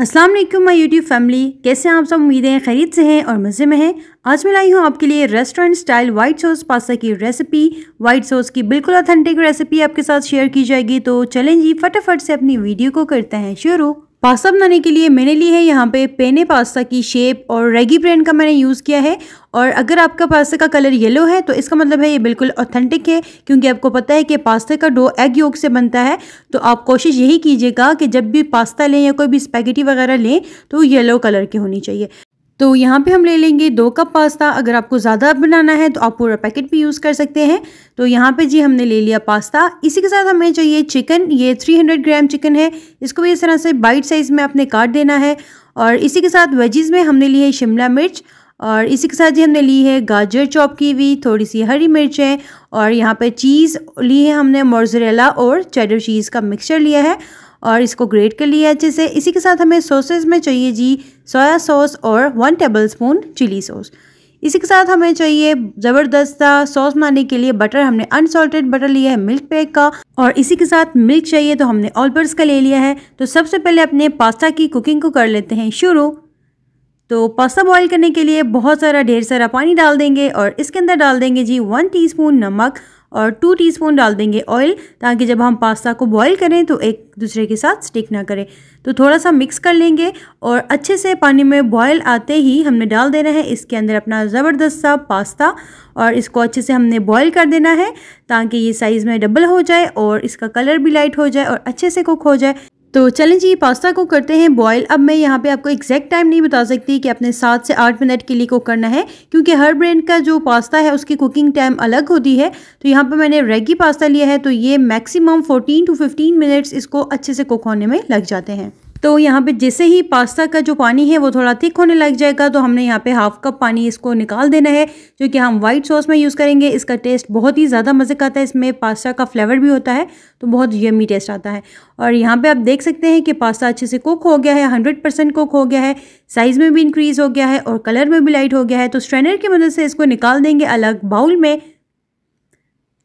अस्सलाम वालेकुम my YouTube family कैसे हैं आप सब उम्मीदें खरीद से हैं और मज़े में हैं आज मैं लाई हूँ आपके लिए restaurant style white sauce pasta की रेसिपी वाइट सॉस की बिल्कुल ऑथेंटिक रेसिपी आपके साथ शेयर की जाएगी तो चलें जी फटाफट से अपनी वीडियो को करते हैं शुरू पास्ता बनाने के लिए मैंने ली है यहाँ पे पेने पास्ता की शेप और रेगी ब्रांड का मैंने यूज़ किया है और अगर आपका पास्ता का कलर येलो है तो इसका मतलब है ये बिल्कुल ऑथेंटिक है क्योंकि आपको पता है कि पास्ता का डो एग योग से बनता है तो आप कोशिश यही कीजिएगा कि जब भी पास्ता लें या कोई भी स्पैगेटी वगैरह लें तो येलो कलर की होनी चाहिए तो यहाँ पे हम ले लेंगे दो कप पास्ता अगर आपको ज़्यादा बनाना है तो आप पूरा पैकेट भी यूज़ कर सकते हैं तो यहाँ पे जी हमने ले लिया पास्ता इसी के साथ हमें चाहिए चिकन ये 300 ग्राम चिकन है इसको भी इस तरह से बाइट साइज़ में आपने काट देना है और इसी के साथ वेजिज़ में हमने ली है शिमला मिर्च और इसी के साथ जी हमने ली है गाजर चॉप की हुई थोड़ी सी हरी मिर्चें और यहाँ पर चीज़ ली है हमने मोर्जरेला और चेडर चीज़ का मिक्सचर लिया है और इसको ग्रेट कर लिया अच्छे से इसी के साथ हमें सॉसेज में चाहिए जी सोया सॉस और one tablespoon chilli sauce इसी के साथ हमें चाहिए ज़बरदस्ता सॉस बनाने के लिए बटर हमने अनसॉल्टेड बटर लिया है मिल्क पैक का और इसी के साथ मिल्क चाहिए तो हमने ऑलबर्स का ले लिया है तो सबसे पहले अपने पास्ता की कुकिंग को कर लेते हैं शुरू तो पास्ता बॉईल करने के लिए बहुत सारा ढेर सारा पानी डाल देंगे और इसके अंदर डाल देंगे जी वन टीस्पून नमक और टू टीस्पून डाल देंगे ऑयल ताकि जब हम पास्ता को बॉईल करें तो एक दूसरे के साथ स्टिक ना करें तो थोड़ा सा मिक्स कर लेंगे और अच्छे से पानी में बॉयल आते ही हमने डाल देना है इसके अंदर अपना ज़बरदस्त सा पास्ता और इसको अच्छे से हमने बॉईल कर देना है ताकि ये साइज़ में डबल हो जाए और इसका कलर भी लाइट हो जाए और अच्छे से कुक हो जाए तो चलें जी पास्ता को करते हैं बॉयल अब मैं यहाँ पे आपको एग्जैक्ट टाइम नहीं बता सकती कि आपने सात से आठ मिनट के लिए कुक करना है क्योंकि हर ब्रांड का जो पास्ता है उसकी कुकिंग टाइम अलग होती है तो यहाँ पे मैंने रेगी पास्ता लिया है तो ये मैक्सिमम 14 टू 15 मिनट्स इसको अच्छे से कुक होने में लग जाते हैं तो यहाँ पे जैसे ही पास्ता का जो पानी है वो थोड़ा थिक होने लग जाएगा तो हमने यहाँ पे हाफ कप पानी इसको निकाल देना है जो कि हम वाइट सॉस में यूज़ करेंगे इसका टेस्ट बहुत ही ज़्यादा मज़े का आता है इसमें पास्ता का फ्लेवर भी होता है तो बहुत यमी टेस्ट आता है और यहाँ पर आप देख सकते हैं कि पास्ता अच्छे से कुक हो गया है हंड्रेड परसेंट कुक हो गया है साइज़ में भी इंक्रीज़ हो गया है और कलर में भी लाइट हो गया है तो स्ट्रेनर की मदद से इसको निकाल देंगे अलग बाउल में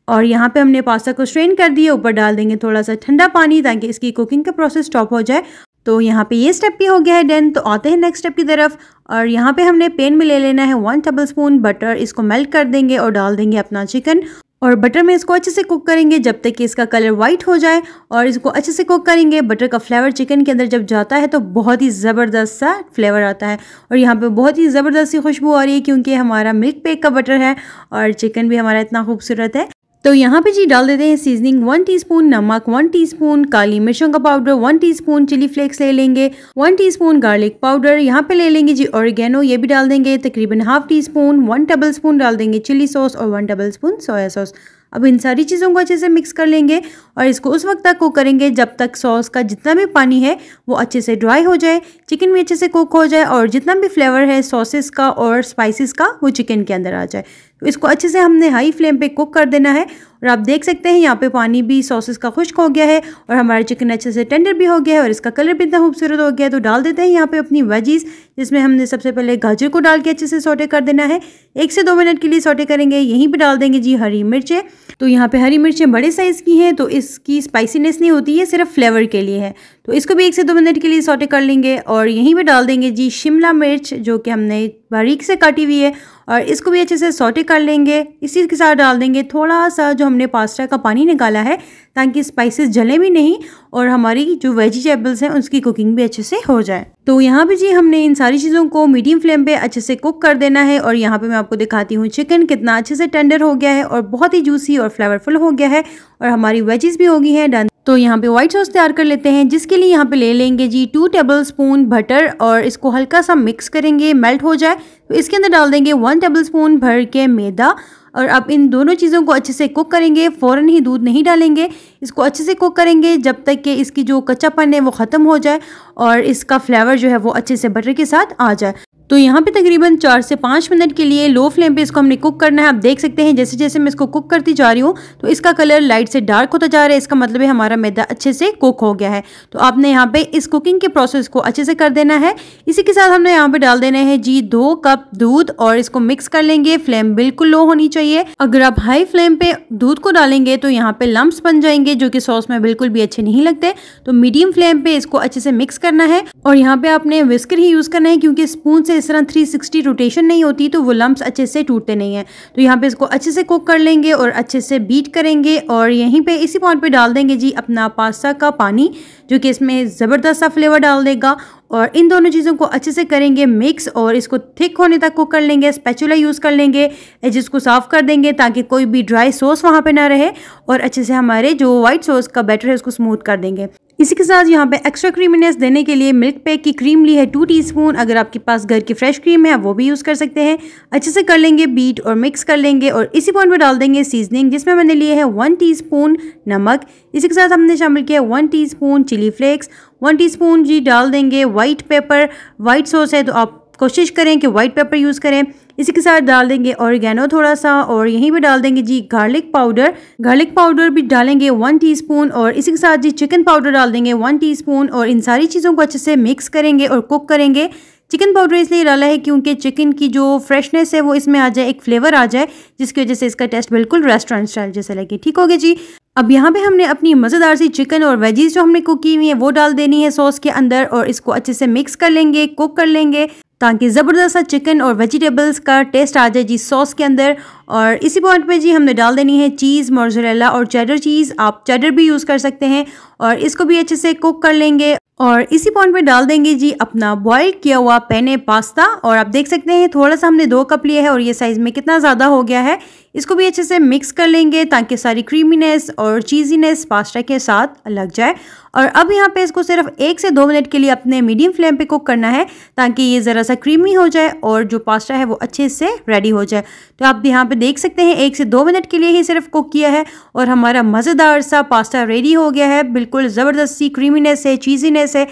और यहाँ पे हमने पास्ता को स्ट्रेन कर दिया ऊपर डाल देंगे थोड़ा सा ठंडा पानी ताकि इसकी कुकिंग का प्रोसेस स्टॉप हो जाए तो यहाँ पे ये स्टेप भी हो गया है डन तो आते हैं नेक्स्ट स्टेप की तरफ और यहाँ पे हमने पेन में ले लेना है वन टेबल स्पून बटर इसको मेल्ट कर देंगे और डाल देंगे अपना चिकन और बटर में इसको अच्छे से कुक करेंगे जब तक कि इसका कलर वाइट हो जाए और इसको अच्छे से कुक करेंगे बटर का फ्लेवर चिकन के अंदर जब जाता है तो बहुत ही ज़बरदस्त सा फ्लेवर आता है और यहाँ पे बहुत ही ज़बरदस्त सी खुशबू आ रही है क्योंकि हमारा मिल्क पेक का बटर है और चिकन भी हमारा इतना खूबसूरत है तो यहाँ पे जी डाल देते हैं सीजनिंग वन टीस्पून नमक वन टीस्पून काली मिर्चों का powder one teaspoon chilli flakes ले लेंगे वन टीस्पून गार्लिक पाउडर यहाँ पे ले लेंगे जी ऑरिगेनो ये भी डाल देंगे तकरीबन half teaspoon one tablespoon डाल देंगे चिली सॉस और one tablespoon soya sauce अब इन सारी चीज़ों को अच्छे से मिक्स कर लेंगे और इसको उस वक्त तक कुक करेंगे जब तक सॉस का जितना भी पानी है वो अच्छे से ड्राई हो जाए चिकन भी अच्छे से कुक हो जाए और जितना भी फ्लेवर है सॉसेस का और स्पाइसेस का वो चिकन के अंदर आ जाए तो इसको अच्छे से हमने हाई फ्लेम पे कुक कर देना है और आप देख सकते हैं यहाँ पे पानी भी सॉसेस का खुश्क हो गया है और हमारा चिकन अच्छे से टेंडर भी हो गया है और इसका कलर भी इतना खूबसूरत हो गया है तो डाल देते हैं यहाँ पे अपनी वेजीज़ जिसमें हमने सबसे पहले गाजर को डाल के अच्छे से सोटे कर देना है एक से दो मिनट के लिए सोटे करेंगे यहीं पर डाल देंगे जी हरी मिर्चें तो यहाँ पर हरी मिर्चें बड़े साइज़ की हैं तो इस इसकी स्पाइसीनेस नहीं होती है सिर्फ फ्लेवर के लिए है तो इसको भी एक से दो मिनट के लिए सॉटे कर लेंगे और यहीं पर डाल देंगे जी शिमला मिर्च जो कि हमने बारीक से काटी हुई है और इसको भी अच्छे से सोटे कर लेंगे इसी के साथ डाल देंगे थोड़ा सा जो हमने पास्ता का पानी निकाला है ताकि स्पाइसेस जले भी नहीं और हमारी जो वेजिटेबल्स हैं उसकी कुकिंग भी अच्छे से हो जाए तो यहाँ पे जी हमने इन सारी चीज़ों को मीडियम फ्लेम पे अच्छे से कुक कर देना है और यहाँ पे मैं आपको दिखाती हूँ चिकन कितना अच्छे से टेंडर हो गया है और बहुत ही जूसी और फ्लेवरफुल हो गया है और हमारी वेजेस भी होगी हैं डन तो यहाँ पे व्हाइट सॉस तैयार कर लेते हैं जिसके लिए यहाँ पे ले लेंगे जी टू टेबल स्पून बटर और इसको हल्का सा मिक्स करेंगे मेल्ट हो जाए तो इसके अंदर डाल देंगे वन टेबल स्पून भर के मैदा और अब इन दोनों चीज़ों को अच्छे से कुक करेंगे फ़ौरन ही दूध नहीं डालेंगे इसको अच्छे से कुक करेंगे जब तक कि इसकी जो कच्चापन है वो ख़त्म हो जाए और इसका फ्लेवर जो है वो अच्छे से बटर के साथ आ जाए तो यहाँ पे तकरीबन चार से पाँच मिनट के लिए लो फ्लेम पे इसको हमने कुक करना है आप देख सकते हैं जैसे जैसे मैं इसको कुक करती जा रही हूँ तो इसका कलर लाइट से डार्क होता जा रहा है इसका मतलब है हमारा मैदा अच्छे से कुक हो गया है तो आपने यहाँ पे इस कुकिंग के प्रोसेस को अच्छे से कर देना है इसी के साथ हमने यहाँ पे डाल देना है जी दो कप दूध और इसको मिक्स कर लेंगे फ्लेम बिल्कुल लो होनी चाहिए अगर आप हाई फ्लेम पे दूध को डालेंगे तो यहाँ पे लम्ब बन जाएंगे जो कि सॉस में बिल्कुल भी अच्छे नहीं लगते तो मीडियम फ्लेम पे इसको अच्छे से मिक्स करना है और यहाँ पे आपने विस्कर ही यूज करना है क्योंकि स्पून से इस तरह 360 रोटेशन नहीं होती तो वो लम्ब्स अच्छे से टूटते नहीं हैं तो यहाँ पे इसको अच्छे से कुक कर लेंगे और अच्छे से बीट करेंगे और यहीं पे इसी पॉइंट पे डाल देंगे जी अपना पास्ता का पानी जो कि इसमें ज़बरदस्त सा फ्लेवर डाल देगा और इन दोनों चीज़ों को अच्छे से करेंगे मिक्स और इसको थिक होने तक कुक कर लेंगे स्पेचुला यूज़ कर लेंगे जिसको को साफ़ कर देंगे ताकि कोई भी ड्राई सॉस वहाँ पे ना रहे और अच्छे से हमारे जो वाइट सॉस का बैटर है उसको स्मूथ कर देंगे इसी के साथ यहाँ पे एक्स्ट्रा क्रीमीनेस देने के लिए मिल्क पैक की क्रीम ली है टू टीस्पून अगर आपके पास घर की फ्रेश क्रीम है वो भी यूज़ कर सकते हैं अच्छे से कर लेंगे बीट और मिक्स कर लेंगे और इसी पॉइंट में डाल देंगे सीजनिंग जिसमें मैंने लिए है वन टीस्पून नमक इसी के साथ हमने शामिल किया है one T chilli flakes one T जी डाल देंगे वाइट पेपर वाइट सॉस है तो आप कोशिश करें कि वाइट पेपर यूज़ करें इसी के साथ डाल देंगे औरगैनो थोड़ा सा और यहीं पर डाल देंगे जी गार्लिक पाउडर गार्लिक पाउडर भी डालेंगे वन टीस्पून और इसी के साथ जी चिकन पाउडर डाल देंगे वन टीस्पून और इन सारी चीज़ों को अच्छे से मिक्स करेंगे और कुक करेंगे चिकन पाउडर इसलिए डाला है क्योंकि चिकन की जो फ्रेशनेस है वो इसमें आ जाए एक फ्लेवर आ जाए जिसकी वजह से इसका टेस्ट बिल्कुल रेस्टोरेंट स्टाइल जैसा लगे ठीक हो गया जी अब यहाँ पे हमने अपनी मज़ेदार सी चिकन और वेजीज जो हमने कुक की हुई है वो डाल देनी है सॉस के अंदर और इसको अच्छे से मिक्स कर लेंगे कुक कर लेंगे ताकि ज़बरदस्त सा चिकन और वेजिटेबल्स का टेस्ट आ जाए जी सॉस के अंदर और इसी पॉइंट पे जी हमने डाल देनी है चीज़ मोरजरेला और चैडर चीज़ आप चैडर भी यूज़ कर सकते हैं और इसको भी अच्छे से कुक कर लेंगे और इसी पॉइंट पे डाल देंगे जी अपना बॉईल किया हुआ पेने पास्ता और आप देख सकते हैं थोड़ा सा हमने दो कप लिया है और ये साइज़ में कितना ज़्यादा हो गया है इसको भी अच्छे से मिक्स कर लेंगे ताकि सारी क्रीमीनेस और चीज़ीनेस पास्ता के साथ लग जाए और अब यहाँ पे इसको सिर्फ एक से दो मिनट के लिए अपने मीडियम फ्लेम पे कुक करना है ताकि ये ज़रा सा क्रीमी हो जाए और जो पास्ता है वो अच्छे से रेडी हो जाए तो आप यहाँ पे देख सकते हैं एक से दो मिनट के लिए ही सिर्फ कुक किया है और हमारा मज़ेदार सा पास्ता रेडी हो गया है बिल्कुल ज़बरदस्ती क्रीमीनेस है चीज़ीनेस है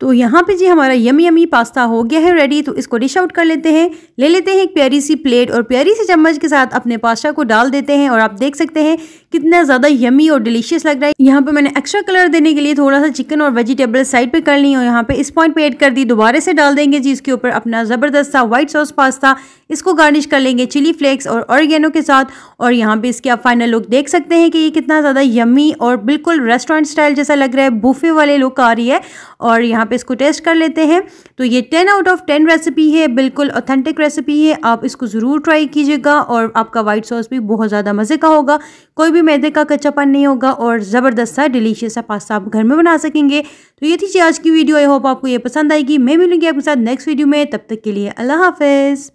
तो यहाँ पे जी हमारा यमी यमी पास्ता हो गया है रेडी तो इसको डिश आउट कर लेते हैं ले लेते हैं एक प्यारी सी प्लेट और प्यारी सी चम्मच के साथ अपने पास्ता को डाल देते हैं और आप देख सकते हैं कितना ज़्यादा यमी और डिलीशियस लग रहा है यहाँ पे मैंने एक्स्ट्रा कलर देने के लिए थोड़ा सा चिकन और वेजिटेबल साइड पे कर ली और यहाँ पे इस पॉइंट पे ऐड कर दी दोबारा से डाल देंगे जी इसके ऊपर अपना ज़बरदस्त सा व्हाइट सॉस पास्ता इसको गार्निश कर लेंगे चिली फ्लेक्स और ऑर्गेनो के साथ और यहाँ पे इसके आप फाइनल लुक देख सकते हैं कि ये कितना ज़्यादा यमी और बिल्कुल रेस्टोरेंट स्टाइल जैसा लग रहा है बूफे वाले लुक आ रही है और यहाँ पे इसको टेस्ट कर लेते हैं तो ये ten out of ten recipe है बिल्कुल ऑथेंटिक रेसिपी है आप इसको ज़रूर ट्राई कीजिएगा और आपका वाइट सॉस भी बहुत ज़्यादा मज़े का होगा कोई भी भी मैदे का कच्चापन नहीं होगा और ज़बरदस्त सा डिलीशियस सा पास्ता आप घर में बना सकेंगे तो ये थी आज की वीडियो आई होप आपको ये पसंद आएगी मैं मिलूंगी आपके साथ नेक्स्ट वीडियो में तब तक के लिए अल्लाह हाफिज़